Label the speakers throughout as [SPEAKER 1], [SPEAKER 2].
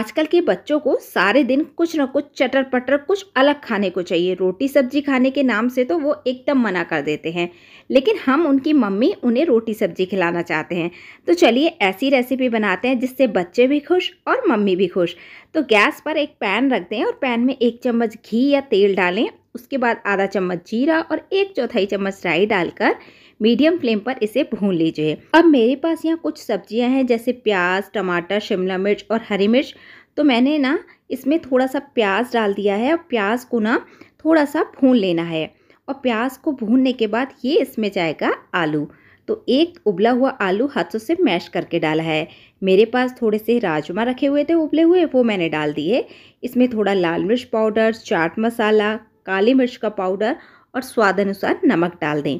[SPEAKER 1] आजकल के बच्चों को सारे दिन कुछ ना कुछ चटर पटर कुछ अलग खाने को चाहिए रोटी सब्जी खाने के नाम से तो वो एकदम मना कर देते हैं लेकिन हम उनकी मम्मी उन्हें रोटी सब्जी खिलाना चाहते हैं तो चलिए ऐसी रेसिपी बनाते हैं जिससे बच्चे भी खुश और मम्मी भी खुश तो गैस पर एक पैन रख दें और पैन में एक चम्मच घी या तेल डालें उसके बाद आधा चम्मच जीरा और एक चौथाई चम्मच राई डालकर मीडियम फ्लेम पर इसे भून लीजिए अब मेरे पास यहाँ कुछ सब्जियाँ हैं जैसे प्याज टमाटर शिमला मिर्च और हरी मिर्च तो मैंने ना इसमें थोड़ा सा प्याज डाल दिया है और प्याज को ना थोड़ा सा भून लेना है और प्याज को भूनने के बाद ये इसमें जाएगा आलू तो एक उबला हुआ आलू हाथों से मैश करके डाला है मेरे पास थोड़े से राजमा रखे हुए थे उबले हुए वो मैंने डाल दिए इसमें थोड़ा लाल मिर्च पाउडर चाट मसाला काली मिर्च का पाउडर और स्वाद अनुसार नमक डाल दें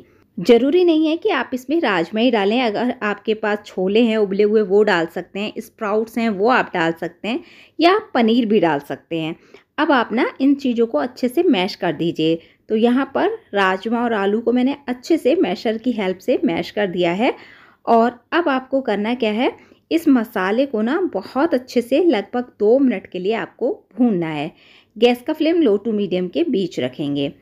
[SPEAKER 1] ज़रूरी नहीं है कि आप इसमें राजमा ही डालें अगर आपके पास छोले हैं उबले हुए वो डाल सकते हैं स्प्राउट्स हैं वो आप डाल सकते हैं या पनीर भी डाल सकते हैं अब आप ना इन चीज़ों को अच्छे से मैश कर दीजिए तो यहाँ पर राजमा और आलू को मैंने अच्छे से मैशर की हेल्प से मैश कर दिया है और अब आपको करना क्या है इस मसाले को ना बहुत अच्छे से लगभग दो मिनट के लिए आपको भूनना है गैस का फ्लेम लो टू मीडियम के बीच रखेंगे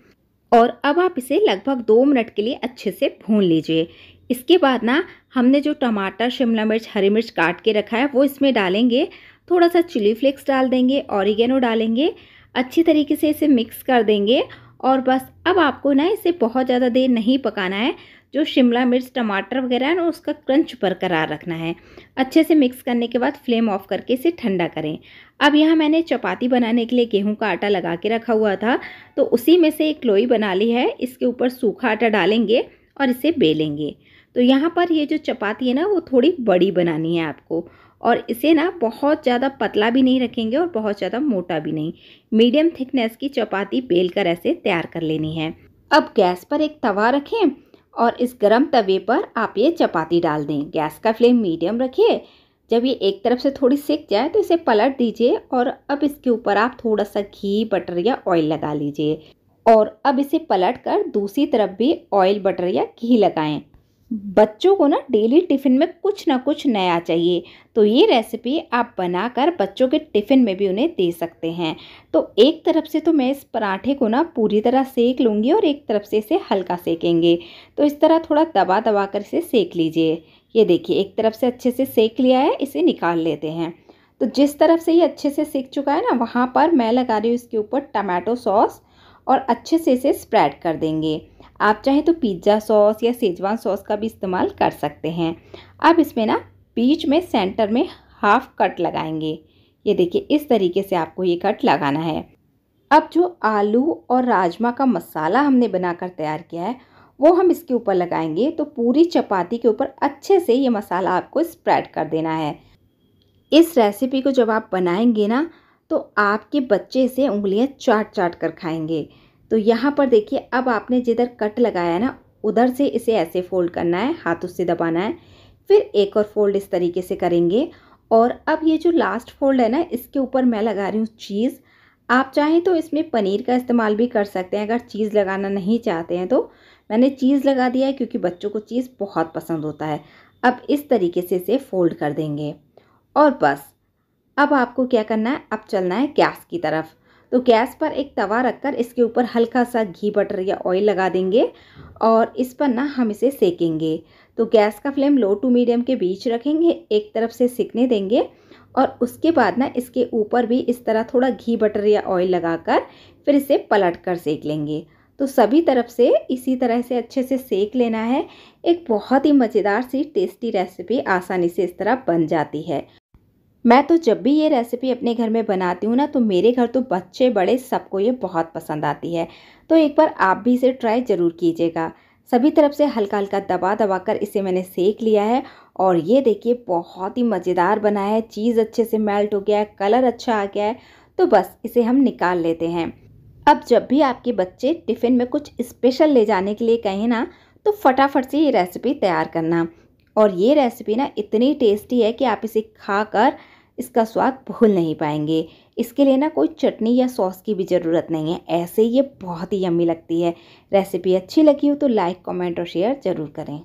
[SPEAKER 1] और अब आप इसे लगभग दो मिनट के लिए अच्छे से भून लीजिए इसके बाद ना हमने जो टमाटर शिमला मिर्च हरी मिर्च काट के रखा है वो इसमें डालेंगे थोड़ा सा चिली फ्लेक्स डाल देंगे ऑरिगेनो डालेंगे अच्छी तरीके से इसे मिक्स कर देंगे और बस अब आपको ना इसे बहुत ज़्यादा देर नहीं पकाना है जो शिमला मिर्च टमाटर वगैरह है ना उसका क्रंच बरकरार रखना है अच्छे से मिक्स करने के बाद फ्लेम ऑफ करके इसे ठंडा करें अब यहाँ मैंने चपाती बनाने के लिए गेहूं का आटा लगा के रखा हुआ था तो उसी में से एक लोई बना ली है इसके ऊपर सूखा आटा डालेंगे और इसे बेलेंगे तो यहाँ पर ये जो चपाती है ना वो थोड़ी बड़ी बनानी है आपको और इसे ना बहुत ज़्यादा पतला भी नहीं रखेंगे और बहुत ज़्यादा मोटा भी नहीं मीडियम थिकनेस की चपाती बेल कर ऐसे तैयार कर लेनी है अब गैस पर एक तवा रखें और इस गरम तवे पर आप ये चपाती डाल दें गैस का फ्लेम मीडियम रखिए जब ये एक तरफ से थोड़ी सेक जाए तो इसे पलट दीजिए और अब इसके ऊपर आप थोड़ा सा घी बटर या ऑयल लगा लीजिए और अब इसे पलट कर दूसरी तरफ भी ऑयल बटर या घी लगाएं बच्चों को ना डेली टिफ़िन में कुछ ना कुछ नया चाहिए तो ये रेसिपी आप बनाकर बच्चों के टिफ़िन में भी उन्हें दे सकते हैं तो एक तरफ से तो मैं इस पराठे को ना पूरी तरह सेक लूँगी और एक तरफ से इसे हल्का सेकेंगे तो इस तरह थोड़ा दबा दबा कर इसे सेक लीजिए ये देखिए एक तरफ से अच्छे से सेक लिया है इसे निकाल लेते हैं तो जिस तरफ से ये अच्छे से सेक चुका है ना वहाँ पर मैं लगा रही हूँ इसके ऊपर टमाटो सॉस और अच्छे से इसे स्प्रेड कर देंगे आप चाहे तो पिज़्ज़ा सॉस या सेजवान सॉस का भी इस्तेमाल कर सकते हैं अब इसमें ना बीच में सेंटर में हाफ कट लगाएंगे ये देखिए इस तरीके से आपको ये कट लगाना है अब जो आलू और राजमा का मसाला हमने बनाकर तैयार किया है वो हम इसके ऊपर लगाएंगे तो पूरी चपाती के ऊपर अच्छे से ये मसाला आपको स्प्रेड कर देना है इस रेसिपी को जब आप बनाएंगे ना तो आपके बच्चे से उंगलियां चाट चाट कर खाएंगे तो यहाँ पर देखिए अब आपने जिधर कट लगाया है ना उधर से इसे ऐसे फोल्ड करना है हाथों से दबाना है फिर एक और फोल्ड इस तरीके से करेंगे और अब ये जो लास्ट फोल्ड है ना इसके ऊपर मैं लगा रही हूँ चीज़ आप चाहें तो इसमें पनीर का इस्तेमाल भी कर सकते हैं अगर चीज़ लगाना नहीं चाहते हैं तो मैंने चीज़ लगा दिया है क्योंकि बच्चों को चीज़ बहुत पसंद होता है अब इस तरीके से इसे फोल्ड कर देंगे और बस अब आपको क्या करना है अब चलना है गैस की तरफ तो गैस पर एक तवा रखकर इसके ऊपर हल्का सा घी बटर या ऑयल लगा देंगे और इस पर ना हम इसे सेकेंगे तो गैस का फ्लेम लो टू मीडियम के बीच रखेंगे एक तरफ से सिकने देंगे और उसके बाद ना इसके ऊपर भी इस तरह थोड़ा घी बटर या ऑयल लगाकर फिर इसे पलट कर सेक लेंगे तो सभी तरफ से इसी तरह से अच्छे से सेक लेना है एक बहुत ही मज़ेदार सी टेस्टी रेसिपी आसानी से इस तरह बन जाती है मैं तो जब भी ये रेसिपी अपने घर में बनाती हूँ ना तो मेरे घर तो बच्चे बड़े सबको ये बहुत पसंद आती है तो एक बार आप भी इसे ट्राई ज़रूर कीजिएगा सभी तरफ से हल्का हल्का दबा दबा कर इसे मैंने सेक लिया है और ये देखिए बहुत ही मज़ेदार बना है चीज़ अच्छे से मेल्ट हो गया है कलर अच्छा आ गया है तो बस इसे हम निकाल लेते हैं अब जब भी आपके बच्चे टिफ़िन में कुछ स्पेशल ले जाने के लिए कहें ना तो फटाफट से ये रेसिपी तैयार करना और ये रेसिपी ना इतनी टेस्टी है कि आप इसे खा कर इसका स्वाद भूल नहीं पाएंगे इसके लिए ना कोई चटनी या सॉस की भी ज़रूरत नहीं है ऐसे ये बहुत ही यम्मी लगती है रेसिपी अच्छी लगी हो तो लाइक कमेंट और शेयर ज़रूर करें